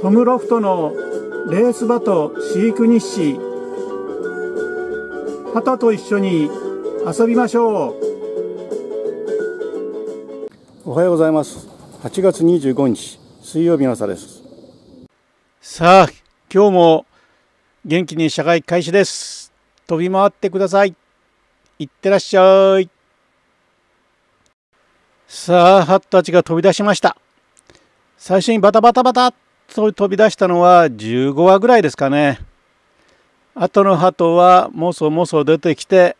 トムロフトのレース場と飼育日誌タと一緒に遊びましょうおはようございます8月25日水曜日の朝ですさあ今日も元気に社会開始です飛び回ってくださいいってらっしゃいさあハッタたちが飛び出しました最初にバタバタバタ飛び出したのは15羽ぐらいですかね。あとの鳩はもそもそ出てきて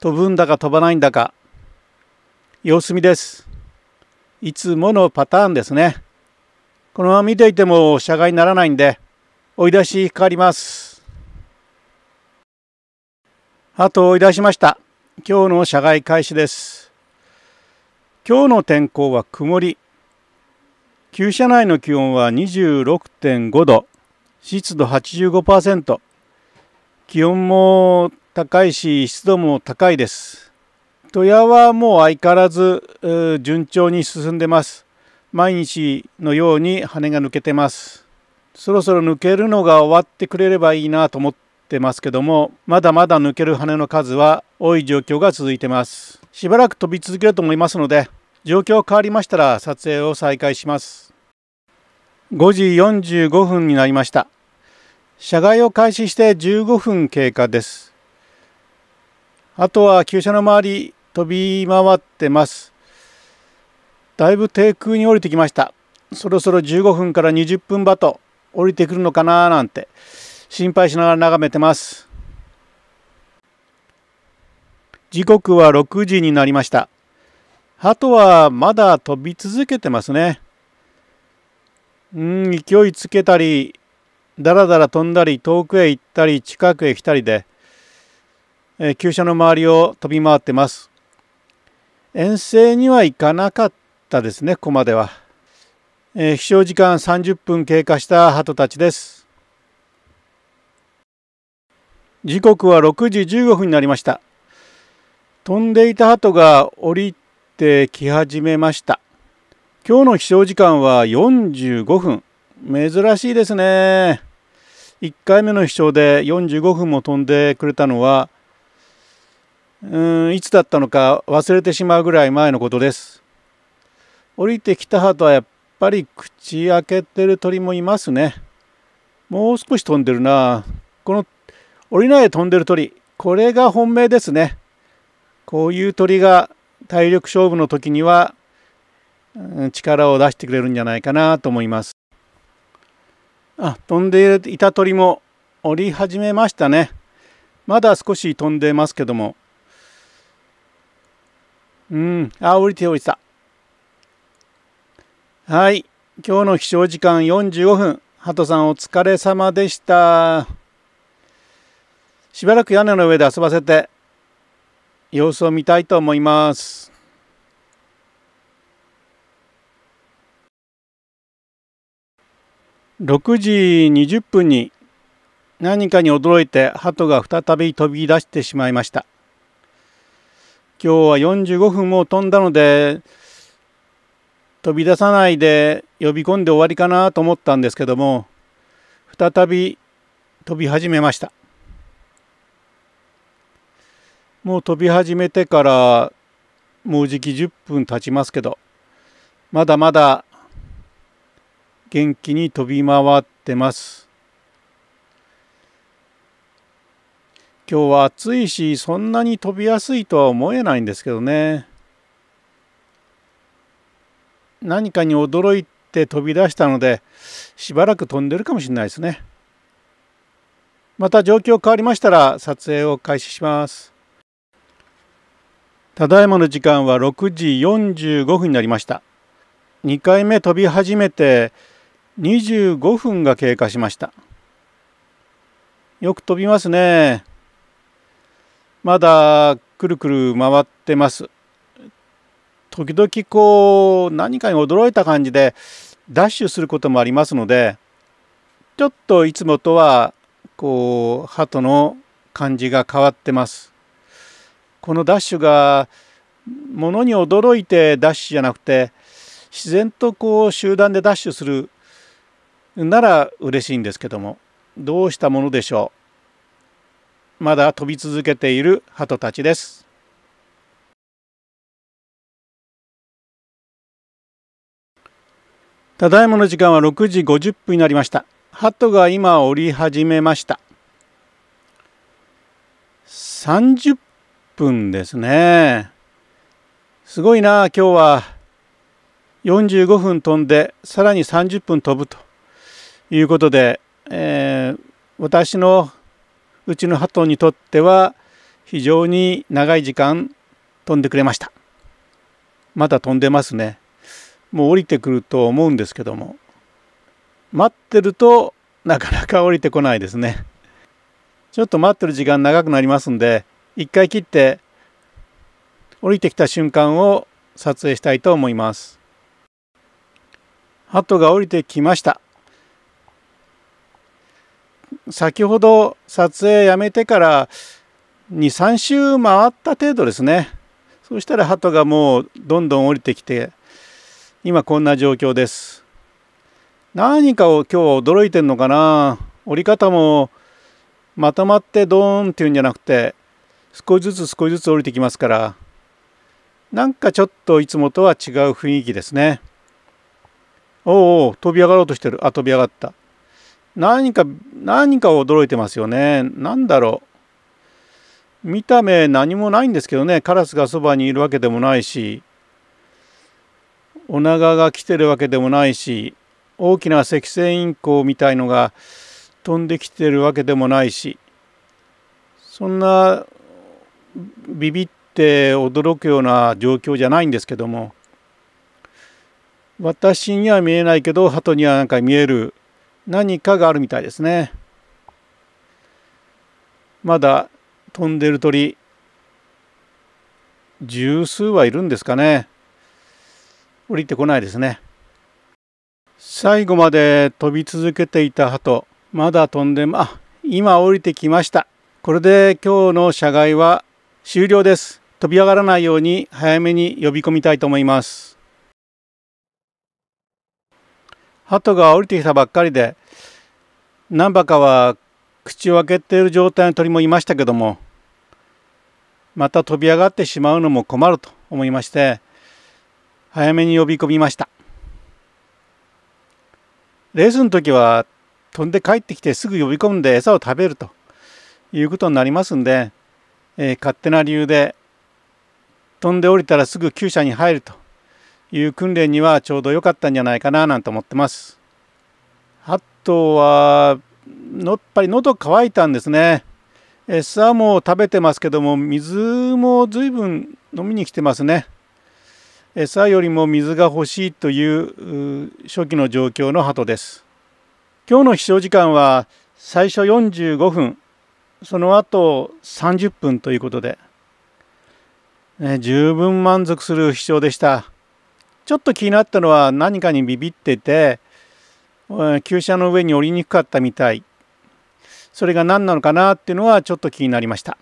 飛ぶんだか飛ばないんだか様子見です。いつものパターンですね。このまま見ていても社外にならないんで追い出しかかります。鳩を追い出しました。今日の社外開始です。今日の天候は曇り。旧車内の気温は26.5度湿度85%気温も高いし湿度も高いです戸屋はもう相変わらず順調に進んでます毎日のように羽が抜けてますそろそろ抜けるのが終わってくれればいいなと思ってますけどもまだまだ抜ける羽の数は多い状況が続いてますしばらく飛び続けると思いますので状況変わりましたら撮影を再開します5時45分になりました車外を開始して15分経過ですあとは旧車の周り飛び回ってますだいぶ低空に降りてきましたそろそろ15分から20分ばと降りてくるのかななんて心配しながら眺めてます時刻は6時になりました鳩はまだ飛び続けてますねうん勢いつけたりだらだら飛んだり遠くへ行ったり近くへ来たりで、えー、急所の周りを飛び回ってます遠征には行かなかったですねここまでは、えー、飛翔時間30分経過した鳩たちです時刻は6時15分になりました飛んでいた鳩が降りてき始めました今日の起床時間は45分。珍しいですね。1回目の飛翔で45分も飛んでくれたのは、うん、いつだったのか忘れてしまうぐらい前のことです。降りてきた鳩はやっぱり口開けてる鳥もいますね。もう少し飛んでるな。この降りないで飛んでる鳥、これが本命ですね。こういう鳥が体力勝負の時には力を出してくれるんじゃないかなと思います。あ飛んでいた鳥も降り始めましたね。まだ少し飛んでますけども。うん、あ、降りて降りた。はい、今日の飛翔時間45分。鳩さんお疲れ様でした。しばらく屋根の上で遊ばせて様子を見たいと思います。6時20分に何かに驚いて鳩が再び飛び出してしまいました今日は45分も飛んだので飛び出さないで呼び込んで終わりかなと思ったんですけども再び飛び始めましたもう飛び始めてからもうじき10分経ちますけどまだまだ元気に飛び回ってます。今日は暑いしそんなに飛びやすいとは思えないんですけどね。何かに驚いて飛び出したのでしばらく飛んでるかもしれないですね。また状況変わりましたら撮影を開始します。ただいまの時間は6時45分になりました。2回目飛び始めて25分が経過しましたよく飛びますねまだくるくる回ってます時々こう何かに驚いた感じでダッシュすることもありますのでちょっといつもとはこう鳩の感じが変わってますこのダッシュがものに驚いてダッシュじゃなくて自然とこう集団でダッシュするなら嬉しいんですけどもどうしたものでしょうまだ飛び続けている鳩たちですただいまの時間は6時50分になりました鳩が今降り始めました30分ですねすごいな今日は45分飛んでさらに30分飛ぶということで、えー、私のうちの鳩にとっては非常に長い時間飛んでくれましたまた飛んでますねもう降りてくると思うんですけども待ってるとなかなか降りてこないですねちょっと待ってる時間長くなりますんで一回切って降りてきた瞬間を撮影したいと思います鳩が降りてきました先ほど撮影やめてから23周回った程度ですねそしたら鳩がもうどんどん降りてきて今こんな状況です何かを今日は驚いてんのかな降り方もまとまってドーンっていうんじゃなくて少しずつ少しずつ降りてきますからなんかちょっといつもとは違う雰囲気ですねおお飛び上がろうとしてるあ飛び上がった何か何か驚いてますよね何だろう見た目何もないんですけどねカラスがそばにいるわけでもないしお腹が来てるわけでもないし大きな赤線インコみたいのが飛んできてるわけでもないしそんなビビって驚くような状況じゃないんですけども私には見えないけど鳩にはなんか見える何かがあるみたいですねまだ飛んでる鳥十数はいるんですかね降りてこないですね最後まで飛び続けていた鳩まだ飛んでま今降りてきましたこれで今日の社外は終了です飛び上がらないように早めに呼び込みたいと思います鳩が降りてきたばっかりで何羽かは口を開けている状態の鳥もいましたけどもまた飛び上がってしまうのも困ると思いまして早めに呼び込みましたレースの時は飛んで帰ってきてすぐ呼び込んで餌を食べるということになりますんで、えー、勝手な理由で飛んで降りたらすぐ厩舎に入るという訓練にはちょうど良かったんじゃないかななんて思ってます。あとはやっぱり喉乾いたんですね。餌も食べてますけども水も随分飲みに来てますね。餌よりも水が欲しいという初期の状況の鳩です。今日の飛翔時間は最初45分その後30分ということで、ね、十分満足する飛翔でした。ちょっと気になったのは何かにビビってて旧車の上に降りにくかったみたいそれが何なのかなっていうのはちょっと気になりました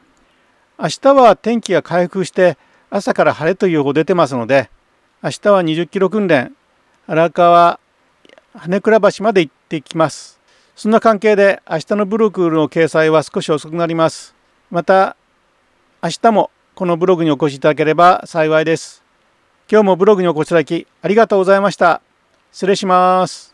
明日は天気が回復して朝から晴れという予報出てますので明日は20キロ訓練荒川羽倉橋まで行ってきますそんな関係で明日のブログの掲載は少し遅くなりますまた明日もこのブログにお越しいただければ幸いです今日もブログにお越しいただきありがとうございました。失礼します。